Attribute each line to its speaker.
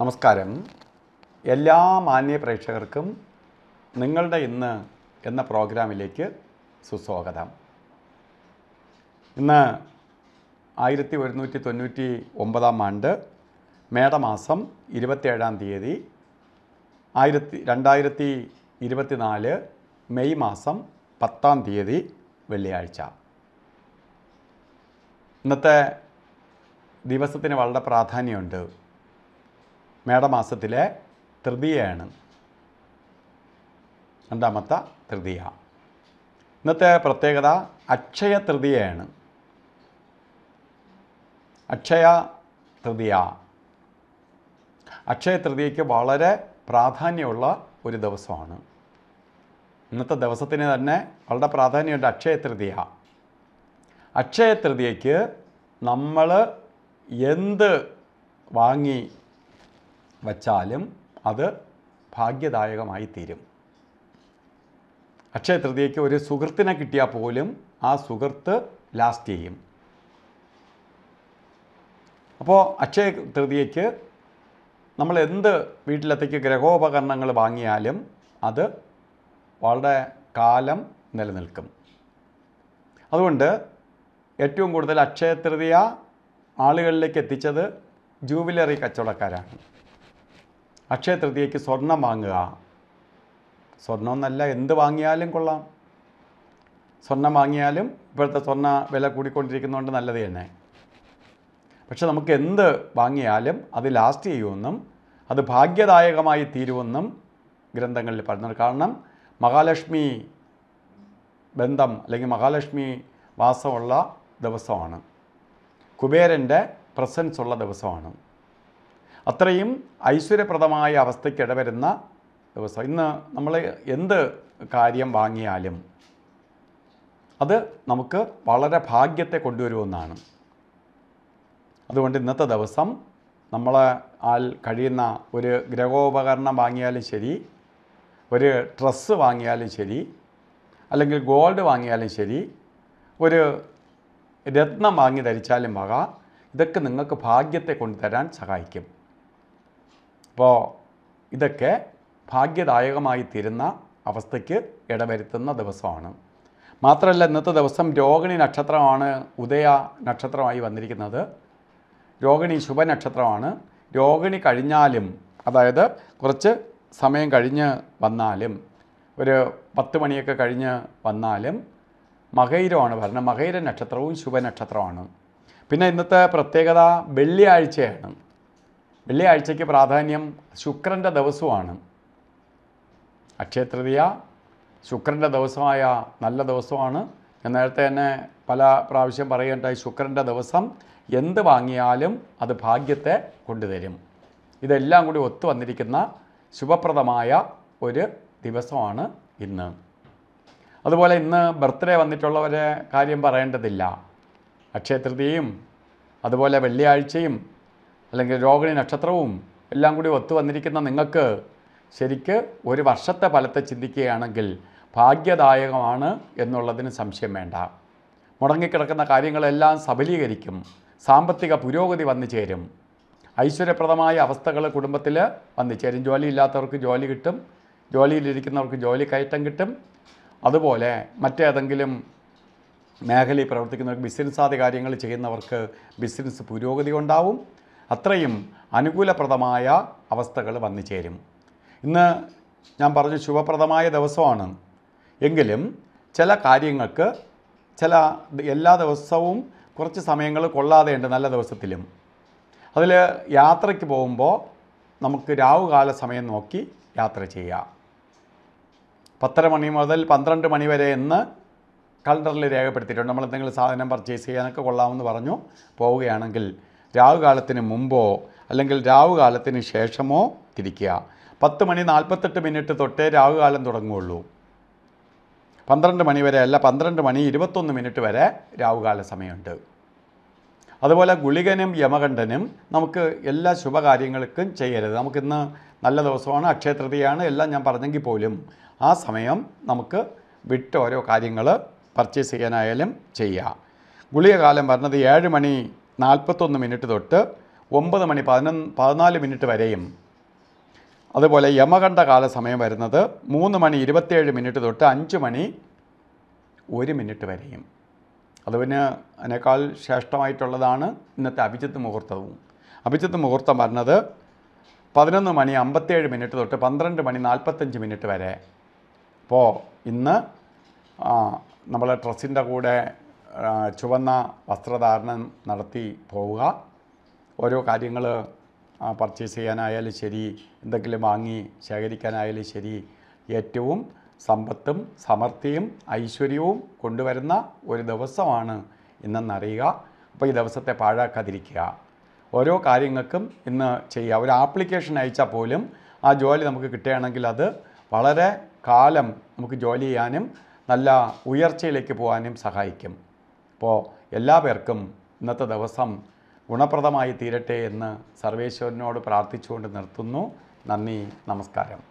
Speaker 1: നമസ്കാരം എല്ലാ മാന്യ പ്രേക്ഷകർക്കും നിങ്ങളുടെ ഇന്ന് എന്ന പ്രോഗ്രാമിലേക്ക് സുസ്വാഗതം ഇന്ന് ആയിരത്തി ഒരുന്നൂറ്റി തൊണ്ണൂറ്റി ഒമ്പതാം ആണ്ട് മേടമാസം ഇരുപത്തേഴാം തീയതി ആയിരത്തി രണ്ടായിരത്തി ഇരുപത്തിനാല് മെയ് മാസം പത്താം തീയതി വെള്ളിയാഴ്ച ഇന്നത്തെ ദിവസത്തിന് വളരെ പ്രാധാന്യമുണ്ട് മേടമാസത്തിലെ തൃതീയാണ് രണ്ടാമത്തെ തൃതീയ ഇന്നത്തെ പ്രത്യേകത അക്ഷയ തൃതീയാണ് അക്ഷയ തൃതീയ അക്ഷയ തൃതീയയ്ക്ക് വളരെ പ്രാധാന്യമുള്ള ഒരു ദിവസമാണ് ഇന്നത്തെ ദിവസത്തിന് തന്നെ വളരെ പ്രാധാന്യമുണ്ട് അക്ഷയ തൃതീയ അക്ഷയ തൃതീയയ്ക്ക് നമ്മൾ എന്ത് വാങ്ങി വച്ചാലും അത് ഭാഗ്യദായകമായി തീരും അക്ഷയ തൃതീയയ്ക്ക് ഒരു സുഹൃത്തിനെ കിട്ടിയാൽ പോലും ആ സുഹൃത്ത് ലാസ്റ്റ് ചെയ്യും അപ്പോൾ അക്ഷയ തൃതീയയ്ക്ക് നമ്മൾ എന്ത് വീട്ടിലത്തേക്ക് ഗ്രഹോപകരണങ്ങൾ വാങ്ങിയാലും അത് വളരെ കാലം നിലനിൽക്കും അതുകൊണ്ട് ഏറ്റവും കൂടുതൽ അക്ഷയ തൃതീയ ആളുകളിലേക്ക് എത്തിച്ചത് ജൂബിലറി കച്ചവടക്കാരാണ് അക്ഷയ തൃതീയയ്ക്ക് സ്വർണം വാങ്ങുക സ്വർണ്ണമെന്നല്ല എന്ത് വാങ്ങിയാലും കൊള്ളാം സ്വർണം വാങ്ങിയാലും ഇപ്പോഴത്തെ സ്വർണ്ണ വില കൂടിക്കൊണ്ടിരിക്കുന്നതുകൊണ്ട് നല്ലത് തന്നെ പക്ഷെ നമുക്ക് എന്ത് വാങ്ങിയാലും അത് ലാസ്റ്റ് ചെയ്യുമെന്നും അത് ഭാഗ്യദായകമായി തീരുമെന്നും ഗ്രന്ഥങ്ങളിൽ പറയുന്നത് കാരണം മഹാലക്ഷ്മി ബന്ധം അല്ലെങ്കിൽ മഹാലക്ഷ്മി വാസമുള്ള ദിവസമാണ് കുബേരൻ്റെ പ്രസൻസ് ഉള്ള ദിവസമാണ് അത്രയും ഐശ്വര്യപ്രദമായ അവസ്ഥയ്ക്ക് ഇടവരുന്ന ദിവസം ഇന്ന് നമ്മൾ എന്ത് കാര്യം വാങ്ങിയാലും അത് നമുക്ക് വളരെ ഭാഗ്യത്തെ കൊണ്ടുവരുമെന്നാണ് അതുകൊണ്ട് ഇന്നത്തെ ദിവസം നമ്മൾ ആൽ കഴിയുന്ന ഒരു ഗ്രഹോപകരണം വാങ്ങിയാലും ശരി ഒരു ഡ്രസ്സ് വാങ്ങിയാലും ശരി അല്ലെങ്കിൽ ഗോൾഡ് വാങ്ങിയാലും ശരി ഒരു രത്നം വാങ്ങി ധരിച്ചാലും വക ഇതൊക്കെ നിങ്ങൾക്ക് ഭാഗ്യത്തെ കൊണ്ടുതരാൻ സഹായിക്കും അപ്പോൾ ഇതൊക്കെ ഭാഗ്യദായകമായി തീരുന്ന അവസ്ഥയ്ക്ക് ഇടവരുത്തുന്ന ദിവസമാണ് മാത്രമല്ല ഇന്നത്തെ ദിവസം രോഹിണി നക്ഷത്രമാണ് ഉദയ നക്ഷത്രമായി വന്നിരിക്കുന്നത് രോഹിണി ശുഭനക്ഷത്രമാണ് രോഹിണി കഴിഞ്ഞാലും അതായത് കുറച്ച് സമയം കഴിഞ്ഞ് വന്നാലും ഒരു പത്ത് മണിയൊക്കെ കഴിഞ്ഞ് വന്നാലും മകൈരമാണ് ഭരണം മകൈര നക്ഷത്രവും ശുഭനക്ഷത്രമാണ് പിന്നെ ഇന്നത്തെ പ്രത്യേകത വെള്ളിയാഴ്ചയാണ് വെള്ളിയാഴ്ചയ്ക്ക് പ്രാധാന്യം ശുക്രൻ്റെ ദിവസമാണ് അക്ഷയതൃതീയ ശുക്രൻ്റെ ദിവസമായ നല്ല ദിവസമാണ് ഞാൻ നേരത്തെ തന്നെ പല പ്രാവശ്യം പറയുകയുണ്ടായി ശുക്രൻ്റെ ദിവസം എന്ത് വാങ്ങിയാലും അത് ഭാഗ്യത്തെ കൊണ്ടുതരും ഇതെല്ലാം കൂടി ഒത്തു വന്നിരിക്കുന്ന ശുഭപ്രദമായ ഒരു ദിവസമാണ് ഇന്ന് അതുപോലെ ഇന്ന് ബർത്ത്ഡേ വന്നിട്ടുള്ളവരെ കാര്യം പറയേണ്ടതില്ല അക്ഷയതൃതിയും അതുപോലെ വെള്ളിയാഴ്ചയും അല്ലെങ്കിൽ രോഹിണി നക്ഷത്രവും എല്ലാം കൂടി ഒത്തു വന്നിരിക്കുന്ന നിങ്ങൾക്ക് ശരിക്ക് ഒരു വർഷത്തെ ഫലത്തെ ചിന്തിക്കുകയാണെങ്കിൽ ഭാഗ്യദായകമാണ് എന്നുള്ളതിന് സംശയം വേണ്ട മുടങ്ങിക്കിടക്കുന്ന കാര്യങ്ങളെല്ലാം സബലീകരിക്കും സാമ്പത്തിക പുരോഗതി വന്നു ചേരും ഐശ്വര്യപ്രദമായ അവസ്ഥകൾ കുടുംബത്തിൽ വന്നു ചേരും ജോലിയില്ലാത്തവർക്ക് ജോലി കിട്ടും ജോലിയിലിരിക്കുന്നവർക്ക് ജോലി കയറ്റം കിട്ടും അതുപോലെ മറ്റേതെങ്കിലും മേഖലയിൽ പ്രവർത്തിക്കുന്നവർക്ക് ബിസിനസ് ആദി കാര്യങ്ങൾ ചെയ്യുന്നവർക്ക് ബിസിനസ് പുരോഗതി ഉണ്ടാവും അത്രയും അനുകൂലപ്രദമായ അവസ്ഥകൾ വന്നു ചേരും ഇന്ന് ഞാൻ പറഞ്ഞു ശുഭപ്രദമായ ദിവസമാണ് എങ്കിലും ചില കാര്യങ്ങൾക്ക് ചില എല്ലാ ദിവസവും കുറച്ച് സമയങ്ങൾ കൊള്ളാതെയുണ്ട് നല്ല ദിവസത്തിലും അതിൽ യാത്രയ്ക്ക് പോകുമ്പോൾ നമുക്ക് രാവുകാല സമയം നോക്കി യാത്ര ചെയ്യാം പത്തര മണി മുതൽ പന്ത്രണ്ട് മണി വരെ എന്ന് കലണ്ടറിൽ രേഖപ്പെടുത്തിയിട്ടുണ്ട് നമ്മൾ എന്തെങ്കിലും സാധനം പർച്ചേസ് ചെയ്യാനൊക്കെ കൊള്ളാമെന്ന് പറഞ്ഞു പോവുകയാണെങ്കിൽ രാവുകാലത്തിന് മുമ്പോ അല്ലെങ്കിൽ രാവുകാലത്തിന് ശേഷമോ തിരിക്കുക പത്ത് മണി നാൽപ്പത്തെട്ട് മിനിറ്റ് തൊട്ടേ രാവുകാലം തുടങ്ങുകയുള്ളൂ പന്ത്രണ്ട് മണി വരെ അല്ല പന്ത്രണ്ട് മണി ഇരുപത്തൊന്ന് മിനിറ്റ് വരെ രാവുകാല സമയമുണ്ട് അതുപോലെ ഗുളികനും യമകണ്ഠനും നമുക്ക് എല്ലാ ശുഭകാര്യങ്ങൾക്കും ചെയ്യരുത് നമുക്കിന്ന് നല്ല ദിവസമാണ് അക്ഷയതൃതിയാണ് എല്ലാം ഞാൻ പറഞ്ഞെങ്കിൽ പോലും ആ സമയം നമുക്ക് വിട്ട് ഓരോ കാര്യങ്ങൾ പർച്ചേസ് ചെയ്യാനായാലും ചെയ്യുക ഗുളിക കാലം പറഞ്ഞത് ഏഴ് മണി നാൽപ്പത്തൊന്ന് മിനിറ്റ് തൊട്ട് ഒമ്പത് മണി പതിനൊന്ന് പതിനാല് മിനിറ്റ് വരെയും അതുപോലെ യമകണ്ഠ കാല സമയം വരുന്നത് മൂന്ന് മണി ഇരുപത്തേഴ് മിനിറ്റ് തൊട്ട് അഞ്ച് മണി ഒരു മിനിറ്റ് വരെയും അതുപിന് അതിനേക്കാൾ ശ്രേഷ്ഠമായിട്ടുള്ളതാണ് ഇന്നത്തെ അഭിജിത്ത് മുഹൂർത്തവും അഭിജിത്ത് മുഹൂർത്തം വരുന്നത് പതിനൊന്ന് മണി അമ്പത്തേഴ് മിനിറ്റ് തൊട്ട് പന്ത്രണ്ട് മണി നാൽപ്പത്തഞ്ച് മിനിറ്റ് വരെ അപ്പോൾ ഇന്ന് നമ്മളെ ഡ്രസ്സിൻ്റെ കൂടെ ചുവന്ന വസ്ത്രധാരണം നടത്തി പോവുക ഓരോ കാര്യങ്ങൾ പർച്ചേസ് ചെയ്യാനായാലും ശരി എന്തെങ്കിലും വാങ്ങി ശേഖരിക്കാനായാലും ശരി ഏറ്റവും സമ്പത്തും സമൃദ്ധിയും ഐശ്വര്യവും കൊണ്ടുവരുന്ന ഒരു ദിവസമാണ് ഇന്നെന്നറിയുക അപ്പോൾ ഈ ദിവസത്തെ പാഴാക്കാതിരിക്കുക ഓരോ കാര്യങ്ങൾക്കും ഇന്ന് ചെയ്യുക ഒരു ആപ്ലിക്കേഷൻ അയച്ചാൽ പോലും ആ ജോലി നമുക്ക് കിട്ടുകയാണെങ്കിൽ അത് വളരെ കാലം നമുക്ക് ജോലി ചെയ്യാനും നല്ല ഉയർച്ചയിലേക്ക് പോകാനും സഹായിക്കും അപ്പോൾ എല്ലാ പേർക്കും ഇന്നത്തെ ദിവസം ഗുണപ്രദമായി തീരട്ടെ എന്ന് സർവേശ്വരനോട് പ്രാർത്ഥിച്ചുകൊണ്ട് നിർത്തുന്നു നന്ദി നമസ്കാരം